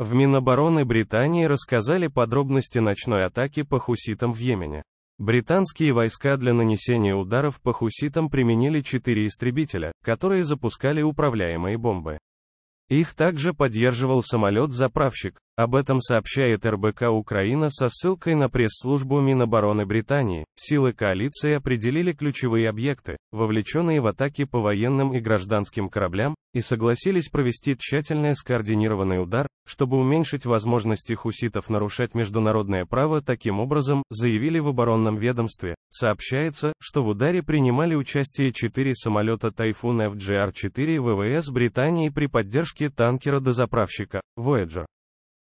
В Минобороны Британии рассказали подробности ночной атаки по хуситам в Йемене. Британские войска для нанесения ударов по хуситам применили четыре истребителя, которые запускали управляемые бомбы. Их также поддерживал самолет-заправщик. Об этом сообщает РБК Украина со ссылкой на пресс-службу Минобороны Британии. Силы коалиции определили ключевые объекты, вовлеченные в атаки по военным и гражданским кораблям, и согласились провести тщательно скоординированный удар, чтобы уменьшить возможности хуситов нарушать международное право таким образом, заявили в оборонном ведомстве. Сообщается, что в ударе принимали участие четыре самолета «Тайфун FGR-4» ВВС Британии при поддержке танкера-дозаправщика «Voyager».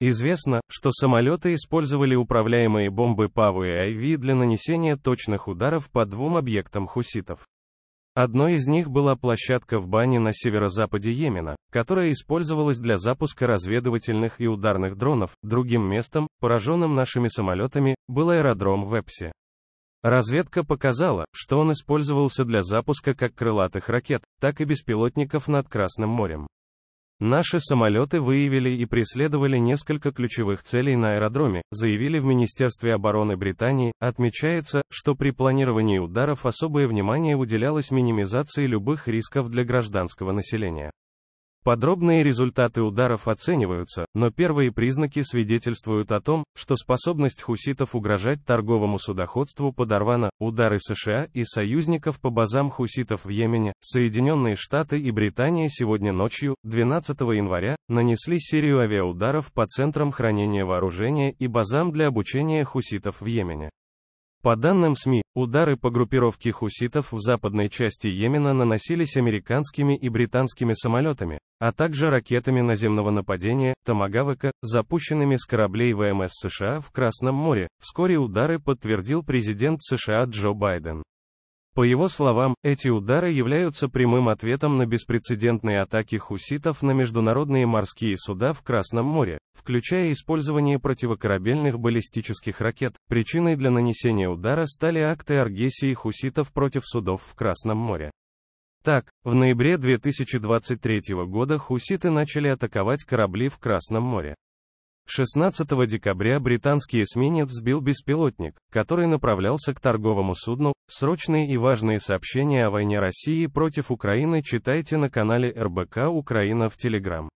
Известно, что самолеты использовали управляемые бомбы ПАВ и IV для нанесения точных ударов по двум объектам хуситов. Одной из них была площадка в бане на северо-западе Йемена, которая использовалась для запуска разведывательных и ударных дронов. Другим местом, пораженным нашими самолетами, был аэродром в Эпсе. Разведка показала, что он использовался для запуска как крылатых ракет, так и беспилотников над Красным морем. Наши самолеты выявили и преследовали несколько ключевых целей на аэродроме, заявили в Министерстве обороны Британии. Отмечается, что при планировании ударов особое внимание уделялось минимизации любых рисков для гражданского населения. Подробные результаты ударов оцениваются, но первые признаки свидетельствуют о том, что способность хуситов угрожать торговому судоходству подорвана. Удары США и союзников по базам хуситов в Йемене, Соединенные Штаты и Британия сегодня ночью, 12 января, нанесли серию авиаударов по центрам хранения вооружения и базам для обучения хуситов в Йемене. По данным СМИ, удары по группировке хуситов в западной части Йемена наносились американскими и британскими самолетами, а также ракетами наземного нападения, Томагавыка, запущенными с кораблей ВМС США в Красном море, вскоре удары подтвердил президент США Джо Байден. По его словам, эти удары являются прямым ответом на беспрецедентные атаки хуситов на международные морские суда в Красном море, включая использование противокорабельных баллистических ракет. Причиной для нанесения удара стали акты аргесии хуситов против судов в Красном море. Так, в ноябре 2023 года хуситы начали атаковать корабли в Красном море. 16 декабря британский эсминец сбил беспилотник, который направлялся к торговому судну. Срочные и важные сообщения о войне России против Украины читайте на канале РБК Украина в Телеграм.